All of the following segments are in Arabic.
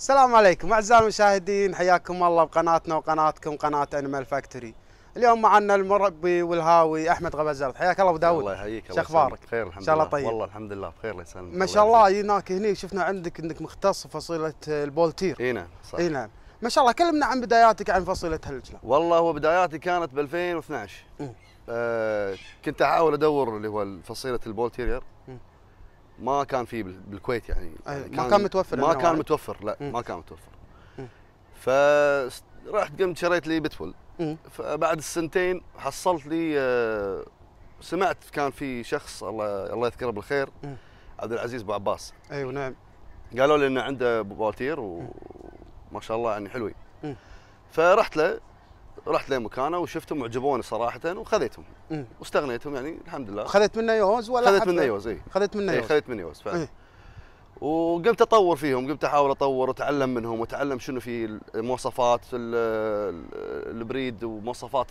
السلام عليكم اعزائي المشاهدين حياكم الله بقناتنا وقناتكم قناه انيمال فاكتوري اليوم معنا المربي والهاوي احمد غبزرد حياك الله ابو داود الله يحييك الله اخبارك بخير الحمد لله ان شاء الله طيب والله الحمد لله بخير الله يسلمك ما شاء الله هناك هنا شفنا عندك انك مختص في فصيله البولتير اي نعم صح اي نعم ما شاء الله كلمنا عن بداياتك عن فصيله هالجلا والله هو بداياتي كانت ب 2012 آه كنت احاول ادور اللي هو فصيله البولتيرير ما كان في بالكويت يعني, يعني كان ما كان متوفر ما كان متوفر لا م. ما كان متوفر فرحت قمت شريت لي بتفول فبعد السنتين حصلت لي آه، سمعت كان في شخص الله الله يذكره بالخير عبد العزيز ابو عباس ايوه نعم قالوا لي انه عنده بوالتير وما شاء الله يعني حلوين فرحت له رحت لمكانه وشفتهم وعجبوني صراحه وخذيتهم واستغنيتهم يعني الحمد لله خذيت منه يوز ولا خذيت منه يوز اي خذيت منه إيه، يوز خذيت منه يوز فعلا إيه. وقمت اطور فيهم قمت احاول اطور وتعلم منهم وتعلم شنو في مواصفات البريد ومواصفات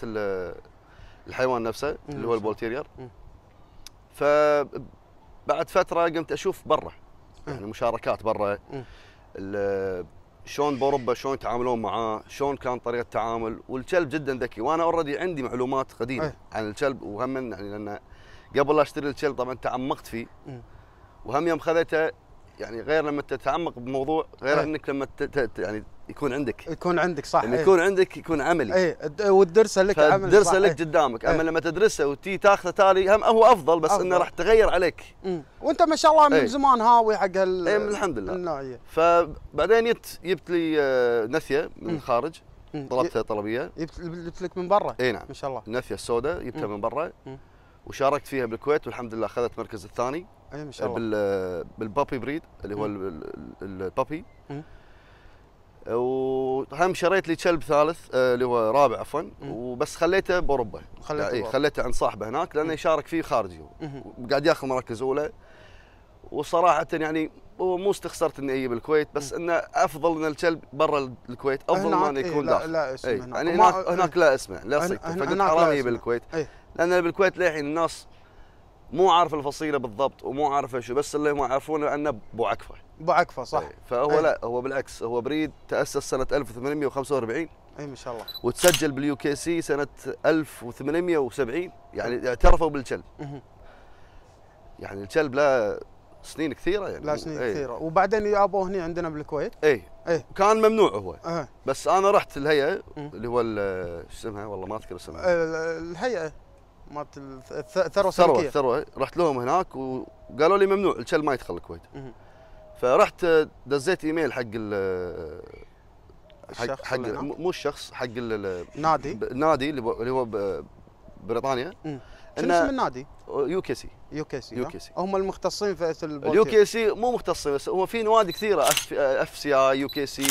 الحيوان نفسه اللي هو البولتيرير فبعد فتره قمت اشوف برا يعني إيه. مشاركات برا شلون باوروبا شلون يتعاملون معاه شلون كان طريقه التعامل والكلب جدا ذكي وانا اوريدي عندي معلومات قديمه أيه. عن الكلب وهم يعني لان قبل لا اشتري الكلب طبعا تعمقت فيه إيه. وهم يوم خذته يعني غير لما تتعمق بموضوع غير أيه. انك لما تت يعني يكون عندك يكون عندك صح لما يعني أيه. يكون عندك يكون عملي اي والدرس لك عملي الدرس لك إيه. قدامك اما إيه. لما تدرسه وتي تاخذه تالي هم هو افضل بس أفضل. انه راح تغير عليك مم. وانت ما شاء الله من أيه. زمان هاوي حق هال اي الحمد لله النوعيه فبعدين جبت جبت لي آه، نثيه من الخارج طلبتها طلبيه جبت لك من برا اي نعم ما شاء الله النثيه السوداء جبتها من برا وشاركت فيها بالكويت والحمد لله اخذت المركز الثاني اي أيوة، ما شاء الله بالبابي بريد اللي هو البابي وهم شريت لي كلب ثالث آه، اللي هو رابع عفوا وبس خليته باوروبا خليته يعني خليته عند صاحبه هناك لانه يشارك فيه خارجي قاعد ياخذ مراكز اولى وصراحه يعني هو مو استخسرت اني اجيب الكويت بس انه افضل ان الكلب برا الكويت افضل ما انه إيه، يكون داخل لا, لا اسمه ايه هناك. يعني هناك, هناك لا اسمه لا صدق فقلت حرام اجيب الكويت إيه. لان بالكويت للحين الناس مو عارف الفصيله بالضبط ومو عارف شو بس اللي هم يعرفونه انه ابو عكفه صح أي. فهو أي. لا هو بالعكس هو بريد تاسس سنه 1845 اي ما شاء الله وتسجل باليو كي سي سنه 1870 يعني اعترفوا بالكلب يعني الكلب لا سنين كثيره يعني لا سنين أي. كثيره وبعدين يابوه هنا عندنا بالكويت اي ايه. كان ممنوع هو اه. بس انا رحت الهيئه اللي هو شو اسمها والله ما اذكر اسمها الهيئه مالت الثروه الثروه الثروه رحت لهم هناك وقالوا لي ممنوع الكل ما يدخل الكويت فرحت آه، دزيت ايميل حق ال آه، حق حق مو الشخص حق النادي النادي اللي هو بريطانيا شنو اسم النادي؟ يو كي سي يو كي سي يو كي سي هم المختصين في اليو كي سي مو مختصين بس هو في نوادي كثيره اف, آه، أف سي اي يو كي سي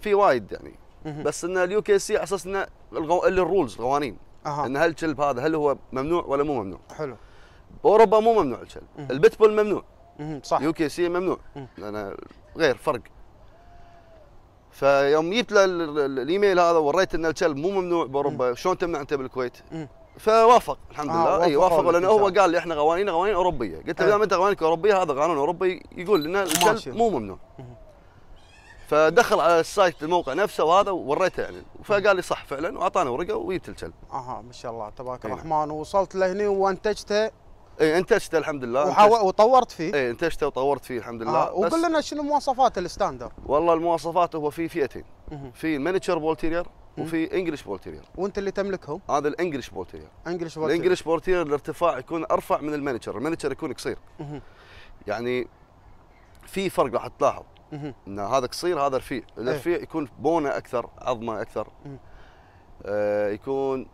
في وايد يعني بس ان اليو كي سي على اساس انه الرولز القوانين أه. ان هل الكلب هذا هل هو ممنوع ولا مو ممنوع حلو باوروبا مو ممنوع الكلب البتبول ممنوع صح يو كي سي ممنوع لان غير فرق فيوم جبت له الايميل هذا وريت ان الكلب مو ممنوع باوروبا شلون تمنع انت بالكويت؟ فوافق الحمد آه لله اي وافق لانه هو قال لي احنا قوانين قوانين اوروبيه قلت له دام إيه. انت قوانينك اوروبيه هذا قانون اوروبي يقول لنا الكلب مو ممنوع مم. فدخل على السايت الموقع نفسه وهذا ووريته يعني فقال لي صح فعلا واعطانا ورقه وجبت الكلب. اها ما شاء الله تبارك إيه، الرحمن ووصلت نعم. لهني وانتجته اي انتجته الحمد لله وحو... وطورت فيه اي انتجته وطورت فيه الحمد لله آه. وقل لنا شنو مواصفات الستاندر والله المواصفات هو في فئتين في مانيتشر بولتيرير وفي انجلش بولتيرير وانت اللي تملكهم هذا الانجلش بولتيرير انجلش بولتيرير الانجلش بولتيرير الارتفاع يكون ارفع من المانيتشر المانيتشر يكون قصير يعني في فرق راح تلاحظ ان هذا قصير هذا رفيع إيه. الرفيع أيه. يكون بونه اكثر عظمه اكثر آه يكون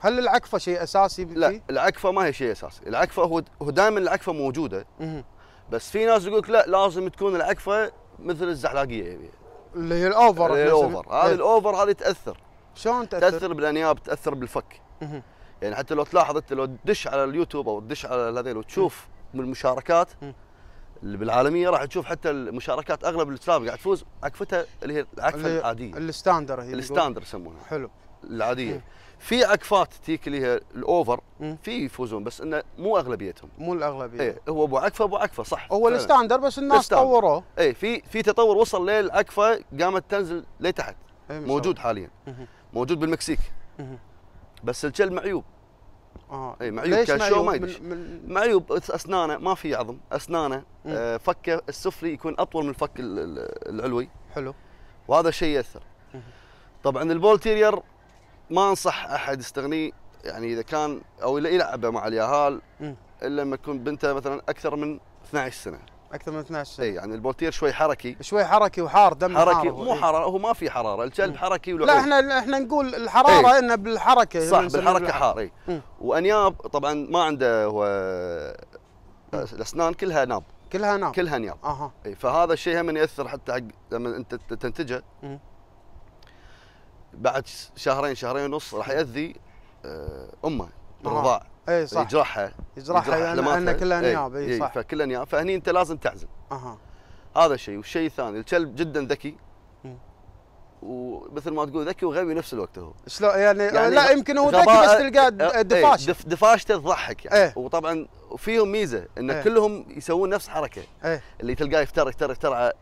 هل العكفه شيء اساسي لا العكفه ما هي شيء اساسي العكفه هو هو دائما العكفه موجوده بس في ناس يقول لك لا لازم تكون العكفه مثل الزحلاقيه يعني اللي هي الاوفر اللي هي الاوفر هذه إيه. الاوفر هذه تاثر شلون تاثر؟ تاثر بالانياب تاثر بالفك يعني حتى لو تلاحظ انت لو تدش على اليوتيوب او تدش على هذيل وتشوف من المشاركات اللي بالعالميه راح تشوف حتى المشاركات اغلب السلاب قاعد تفوز عكفتها اللي هي العكفه اللي العاديه الستاندر هي الستاندر يسمونها حلو العاديه م. إيه. في عكفات تيك اللي هي الاوفر إيه. في يفوزون بس انه مو اغلبيتهم مو الاغلبيه ايه هو ابو عكفه ابو عكفه صح هو الستاندر بس الناس طوروه ايه في في تطور وصل للعكفه قامت تنزل لتحت إيه، موجود حاليا موجود بالمكسيك بس الكل معيوب اه اي معيوب كالشو ما يدش معيوب اسنانه ما في عظم اسنانه آه فكه السفلي يكون اطول من الفك العلوي حلو وهذا الشيء ياثر طبعا البولتيرير ما انصح احد يستغنيه يعني اذا كان او يلعبه مع اليهال الا لما يكون بنته مثلا اكثر من 12 سنه اكثر من 12 اي يعني البولتير شوي حركي شوي حركي وحار دم حركي حار مو حراره هو ما في حراره الكلب حركي ولا لا احنا احنا نقول الحراره ايه؟ انه بالحركه صح بالحركه حار اي وانياب طبعا ما عنده هو الاسنان كلها ناب كلها ناب كلها نياب اها اي فهذا الشيء هم ياثر حتى حق لما انت تنتجه بعد شهرين شهرين ونص راح ياذي آه، امه بالرضاع إيه، يعني إيه، اي إيه، صح يجرحها يجرحها لان كلها نياب اي صح فكلها نياب فهني انت لازم تعزل اها هذا الشيء والشيء الثاني الكلب جدا ذكي ومثل ما تقول ذكي وغبي نفس الوقت هو شلون يعني, يعني لا يمكن هو ذكي بس تلقاه دفاش ايه دفاشته تضحك يعني ايه وطبعا فيهم ميزه ان ايه كلهم يسوون نفس حركه ايه اللي تلقاه يفتر يفتر يفتر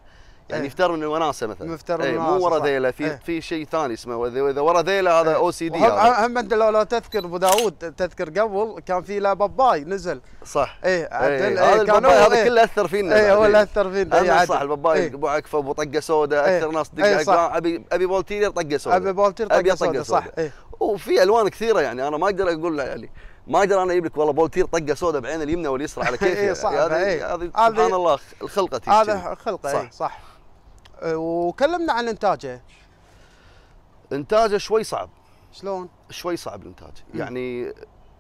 يعني إيه. يفتر من الوناسه مثلا مفتر من أيه. مو ورا ذيله في أيه. في شيء ثاني اسمه اذا ورا ذيله هذا او سي دي هم انت لو, تذكر ابو داوود تذكر قبل كان في لا باباي نزل صح اي ايه. إيه، هذا ايه. هذا كله إيه. اثر فينا اي هو اللي اثر فينا اي صح الباباي ابو عكفه ابو طقه سوداء اكثر ناس ايه. ابي ابي بولتير طقه سوداء ابي بولتير طقه سوداء صح وفي الوان كثيره يعني انا ما اقدر اقول يعني ما اقدر انا اجيب لك والله بولتير طقه سوداء بعين اليمنى واليسرى على كيفي يعني هذه هذه سبحان الله الخلقه هذا خلقه صح, صح. وكلمنا عن انتاجه انتاجه شوي صعب شلون شوي صعب الانتاج م. يعني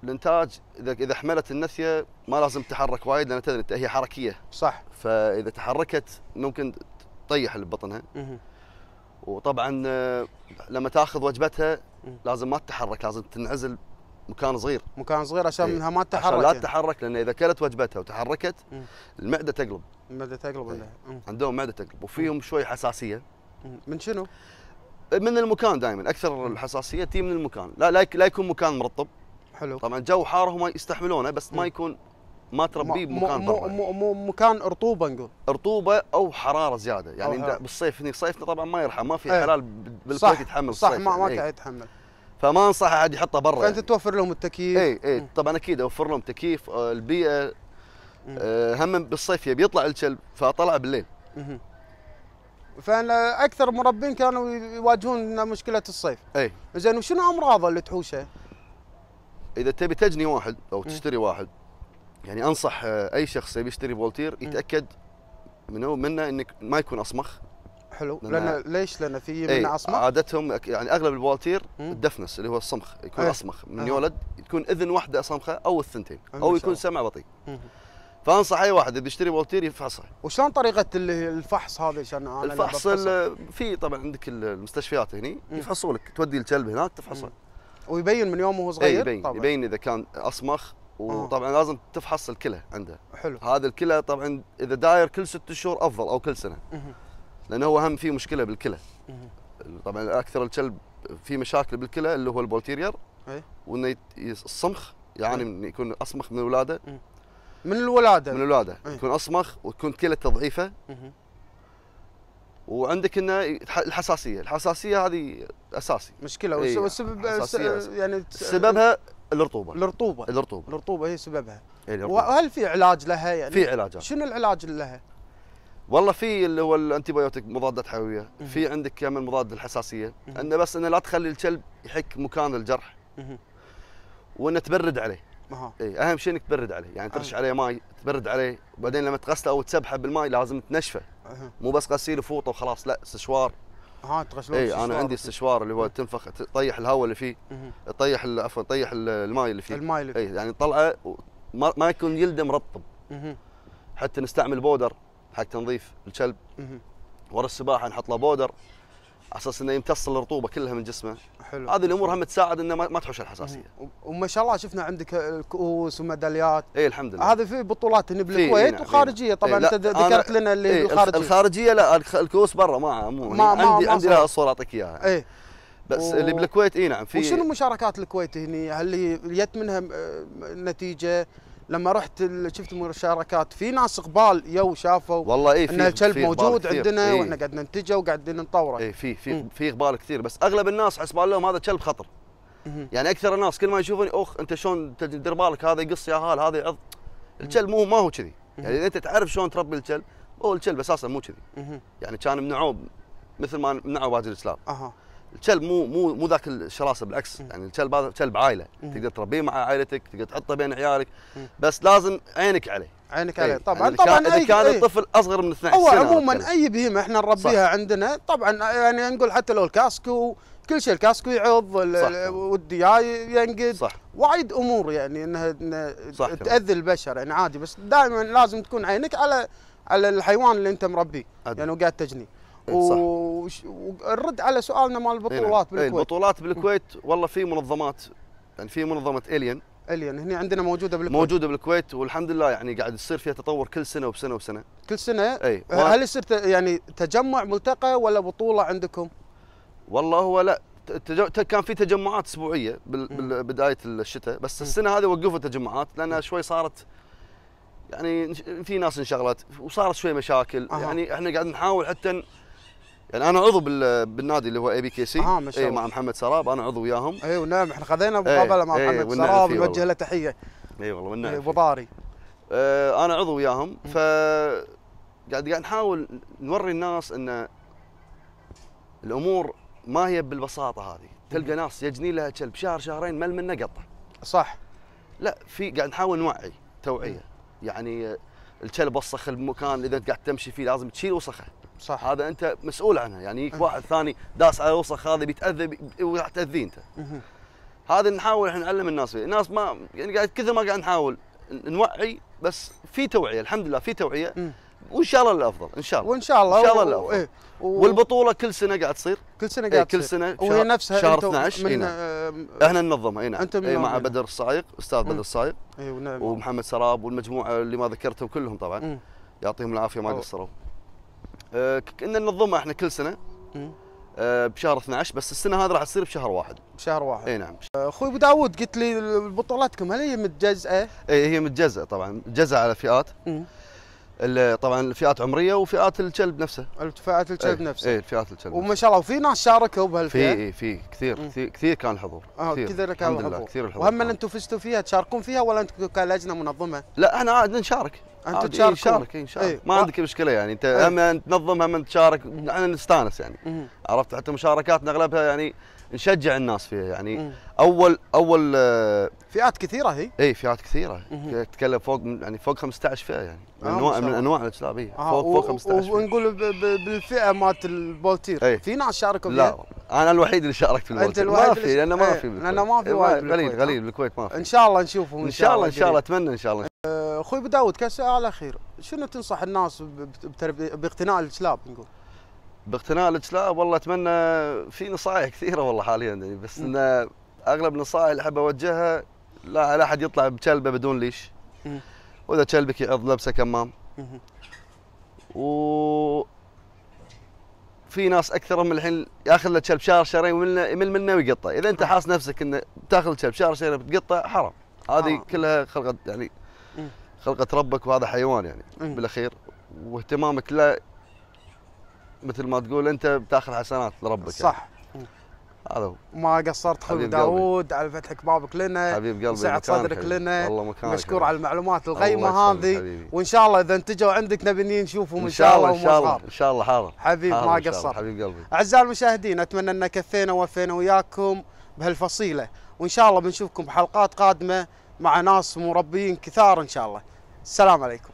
الانتاج اذا اذا حملت النثيه ما لازم تتحرك وايد لان تدري هي حركيه صح فاذا تحركت ممكن تطيح البطنها وطبعا آه، لما تاخذ وجبتها لازم ما تتحرك لازم تنعزل مكان صغير مكان صغير عشان إيه. انها منها ما تتحرك عشان لا يعني. تتحرك لان اذا كلت وجبتها وتحركت المعده تقلب المعده تقلب إيه؟ عندهم معده تقلب وفيهم شوي حساسيه من شنو؟ من المكان دائما اكثر الحساسيه تي من المكان لا لا يكون مكان مرطب حلو طبعا جو حار هم يستحملونه بس ما يكون ما تربيه بمكان برا مو, مو مكان رطوبه نقول رطوبه او حراره زياده يعني بالصيف هني صيفنا طبعا ما يرحم ما في إيه. حلال بالكويت يتحمل صح الصيف ما, ما إيه. قاعد يتحمل فما انصح احد يحطه برا فانت يعني. توفر لهم التكييف اي اي طبعا اكيد اوفر لهم تكييف آه، البيئه أه هم بالصيف يبي يطلع الكلب فطلع بالليل فانا اكثر مربين كانوا يواجهون مشكله الصيف اي زين وشنو امراضه اللي تحوشه؟ اذا تبي تجني واحد او تشتري واحد يعني انصح آه، اي شخص يبي يشتري فولتير يتاكد منه منه انك ما يكون اصمخ حلو لان, لأن ليش؟ لان في منه ايه اصمخ؟ عادتهم يعني اغلب البواتير الدفنس اللي هو الصمخ يكون ايه اصمخ من اه يولد تكون اذن واحده صمخه او الثنتين او يكون سمع بطيء فانصح اي واحد بيشتري بولتير يفحصها وشلون طريقه الفحص هذا عشان انا الفحص في طبعا عندك المستشفيات هنا يفحصوا لك تودي الكلب هناك تفحصه ويبين من يوم وهو إيه، صغير يبين طبعًا. يبين اذا كان اصمخ آه. وطبعا آه. لازم تفحص الكلى عنده حلو هذا الكلى طبعا اذا داير كل ست شهور افضل او كل سنه لانه هو هم في مشكله بالكلى طبعا اكثر الكلب في مشاكل بالكلى اللي هو البولتيرير إيه. وانه الصمخ يعني من إيه. يكون اصمخ إيه. من الولاده من الولاده من الولاده يكون اصمخ وتكون كلى ضعيفه وعندك انه الحساسيه، الحساسيه هذه اساسي مشكله إيه. والسبب يعني سببها الرطوبه الرطوبه الرطوبه الرطوبه هي سببها إيه وهل في علاج لها يعني؟ في علاجات شنو العلاج لها؟ والله في اللي هو الانتي بايوتيك مضادات حيويه في عندك كمان مضاد الحساسيه انه بس انه لا تخلي الكلب يحك مكان الجرح وانه تبرد عليه اها اي اهم شيء انك تبرد عليه يعني ترش أه. عليه ماي تبرد عليه وبعدين لما تغسله او تسبحه بالماي لازم تنشفه أه. مو بس غسيل وفوطه وخلاص لا استشوار ها تغسلون اي انا عندي استشوار اللي هو تنفخ تطيح الهواء اللي فيه تطيح عفوا تطيح الماي اللي فيه الماي اللي فيه اي يعني طلعه ما, ما يكون يلدم مرطب حتى نستعمل بودر حق تنظيف الكلب ورا السباحه نحط له بودر على اساس انه يمتص الرطوبه كلها من جسمه حلو هذه الامور هم تساعد انه ما تحوش الحساسيه وما شاء الله شفنا عندك الكؤوس وميداليات اي الحمد لله هذه في بطولات هنا بالكويت إيه، نعم. وخارجيه إيه، طبعا انت ذكرت لنا اللي بالخارجيه إيه، الخارجيه لا الكؤوس برا ما مو ما ما عندي ما عندي لها صوره اعطيك اياها اي بس و... اللي بالكويت اي نعم في وشنو مشاركات الكويت هني؟ هل جت منها آه، نتيجه؟ لما رحت شفت المشاركات في ناس اقبال يو شافوا والله إيه ان الكلب موجود عندنا إيه واحنا قاعد ننتجه وقاعدين نطوره اي في في في اقبال كثير بس اغلب الناس حسبان لهم هذا كلب خطر يعني اكثر الناس كل ما يشوفوني اخ انت شلون تدير بالك هذا يقص يا هال هذا يعض الكلب مو ما هو كذي يعني اذا انت تعرف شلون تربي الكلب هو الكلب اساسا مو كذي يعني كان منعوه مثل ما منعوا الاسلام أه. الكلب مو مو مو ذاك الشراسه بالعكس يعني الكلب هذا كلب عائله تقدر تربيه مع عائلتك تقدر تحطه بين عيالك بس لازم عينك عليه عينك إيه. عليه طبعا يعني طبعا اذا كان, كان إيه. الطفل اصغر من 12 سنه هو عموما اي بهيمه احنا نربيها صح. عندنا طبعا يعني نقول حتى لو الكاسكو كل شيء الكاسكو يعض والدياي ينقد صح وايد امور يعني انها صح تاذي البشر يعني عادي بس دائما لازم تكون عينك على على الحيوان اللي انت مربيه يعني وقاعد تجنيه إيه، ونرد على سؤالنا مال البطولات إيه، نعم. بالكويت البطولات إيه، بالكويت والله في منظمات يعني في منظمه الين الين هنا عندنا موجوده بالكويت موجوده بالكويت والحمد لله يعني قاعد يصير فيها تطور كل سنه وبسنه وسنه كل سنه اي هل يصير يعني تجمع ملتقى ولا بطوله عندكم؟ والله هو لا كان في تجمعات اسبوعيه بدايه الشتاء بس السنه هذه وقفوا التجمعات لانها شوي صارت يعني في ناس انشغلت وصارت شوي مشاكل أه. يعني احنا قاعد نحاول حتى يعني انا عضو بالنادي اللي هو اي بي كي سي آه اي مع محمد سراب انا عضو وياهم اي ونعم احنا خذينا مقابله إيه، مع إيه، محمد سراب نوجه له تحيه اي والله والنعم ابو إيه، طاري آه انا عضو وياهم ف قاعد قاعد نحاول نوري الناس ان الامور ما هي بالبساطه هذه تلقى ناس يجني لها كلب شهر شهرين مل منه قطه صح لا في قاعد نحاول نوعي توعيه يعني الكلب وسخ المكان اذا قاعد تمشي فيه لازم تشيل وسخه صح هذا انت مسؤول عنها يعني يجيك أه. واحد ثاني داس على وسخ هذا بيتاذى وراح تاذيه انت هذا نحاول احنا نعلم الناس فيه. الناس ما يعني قاعد كثر ما قاعد نحاول نوعي بس في توعيه الحمد لله في توعيه وان شاء الله الافضل ان شاء الله وان شاء الله ان شاء الله الافضل إيه. و... إيه؟ و... والبطوله كل سنه قاعد تصير كل سنه إيه، قاعد تصير كل سنه وهي شهر نفسها شهر 12 من... آه... احنا ننظمها هنا نعم إيه مع بدر الصايق استاذ بدر الصايق ايه ونعم ومحمد سراب والمجموعه اللي ما ذكرتهم كلهم طبعا مم. يعطيهم العافيه ما قصروا آه، كنا ننظمها احنا كل سنه آه، بشهر 12 بس السنه هذه راح تصير بشهر واحد بشهر واحد اي نعم آه، اخوي ابو داوود قلت لي بطولاتكم هل هي متجزئه؟ اي هي متجزئه طبعا متجزئه على فئات طبعا الفئات عمريه وفئات الكلب نفسه فئات الكلب ايه نفسه اي فئات الكلب وما شاء الله وفي ناس شاركوا بهالفئه في اي في كثير مم. كثير كان الحضور كثير كان الحضور كثير الحضور وهم انتم فزتوا فيها تشاركون فيها ولا انتم كلجنه منظمه؟ لا احنا عاد نشارك انت تشارك إيه شارك ان شاء الله إيه، ما عندك مشكله يعني انت آه. هم تنظم هم تشارك احنا نستانس يعني مم. عرفت حتى مشاركاتنا اغلبها يعني نشجع الناس فيها يعني مم. اول اول آه، فئات كثيره هي اي فئات كثيره تتكلم فوق يعني فوق 15 فئه يعني آه، من آه انواع من انواع الاسلام آه فوق فوق 15 ونقول بالفئه مالت البولتير ايه؟ في ناس شاركوا فيها؟ لا انا الوحيد اللي شاركت في البولتير انت الوحيد ما في لانه ما في إيه، لانه ما في إيه، وايد قليل قليل بالكويت ما في ان شاء الله نشوفهم ان شاء الله ان شاء الله اتمنى ان شاء الله اخوي بداود كاس على خير شنو تنصح الناس باقتناء الكلاب نقول باقتناء الكلاب والله اتمنى في نصائح كثيره والله حاليا يعني بس ان اغلب النصائح اللي احب اوجهها لا لا احد يطلع بكلبه بدون ليش واذا كلبك يعض لبسه كمام و في ناس اكثرهم الحين ياخذ له كلب شهر شهرين يمل منه ويقطع اذا انت حاس نفسك انه تاخذ كلب شهر شهرين بتقطع حرام هذه آه. كلها خلقت يعني خلقة ربك وهذا حيوان يعني أيه. بالاخير واهتمامك له مثل ما تقول انت بتاخذ حسنات لربك يعني. صح يعني. هذا هو ما قصرت حبيب داوود على فتحك بابك لنا حبيب قلبي وسعه صدرك لنا مشكور حبيب. على المعلومات القيمه هذه وان شاء الله اذا انتجوا عندك نبي نشوفهم ان شاء الله ان شاء الله ان شاء الله حاضر حبيب ما قصرت حبيب قلبي اعزائي المشاهدين اتمنى ان كفينا ووفينا وياكم بهالفصيله وان شاء الله بنشوفكم بحلقات قادمه مع ناس مربيين كثار ان شاء الله السلام عليكم